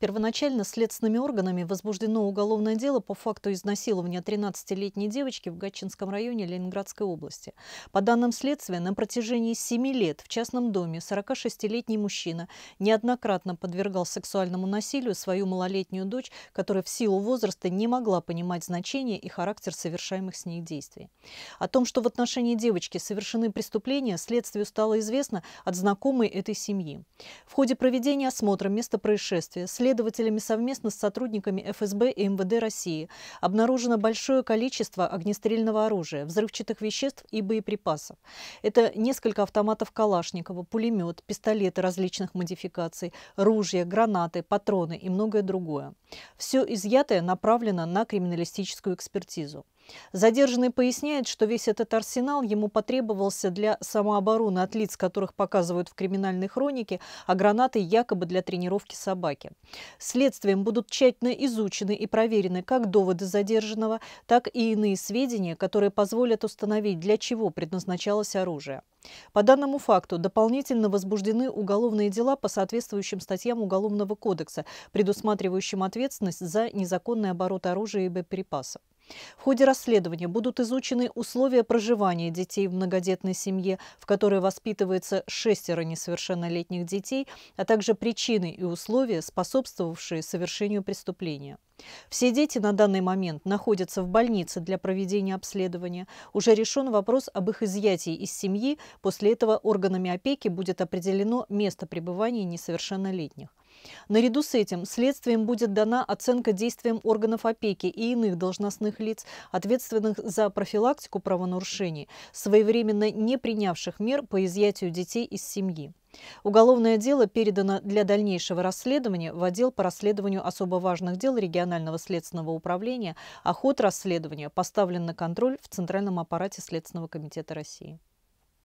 Первоначально следственными органами возбуждено уголовное дело по факту изнасилования 13-летней девочки в Гатчинском районе Ленинградской области. По данным следствия, на протяжении 7 лет в частном доме 46-летний мужчина неоднократно подвергал сексуальному насилию свою малолетнюю дочь, которая в силу возраста не могла понимать значение и характер совершаемых с ней действий. О том, что в отношении девочки совершены преступления, следствию стало известно от знакомой этой семьи. В ходе проведения осмотра места происшествия следствие Следователями совместно с сотрудниками ФСБ и МВД России обнаружено большое количество огнестрельного оружия, взрывчатых веществ и боеприпасов. Это несколько автоматов Калашникова, пулемет, пистолеты различных модификаций, ружья, гранаты, патроны и многое другое. Все изъятое направлено на криминалистическую экспертизу. Задержанный поясняет, что весь этот арсенал ему потребовался для самообороны от лиц, которых показывают в криминальной хронике, а гранаты якобы для тренировки собаки. Следствием будут тщательно изучены и проверены как доводы задержанного, так и иные сведения, которые позволят установить, для чего предназначалось оружие. По данному факту дополнительно возбуждены уголовные дела по соответствующим статьям Уголовного кодекса, предусматривающим ответственность за незаконный оборот оружия и боеприпасов. В ходе расследования будут изучены условия проживания детей в многодетной семье, в которой воспитывается шестеро несовершеннолетних детей, а также причины и условия, способствовавшие совершению преступления. Все дети на данный момент находятся в больнице для проведения обследования. Уже решен вопрос об их изъятии из семьи. После этого органами опеки будет определено место пребывания несовершеннолетних. Наряду с этим следствием будет дана оценка действиям органов опеки и иных должностных лиц, ответственных за профилактику правонарушений, своевременно не принявших мер по изъятию детей из семьи. Уголовное дело передано для дальнейшего расследования в отдел по расследованию особо важных дел регионального следственного управления, а ход расследования поставлен на контроль в Центральном аппарате Следственного комитета России.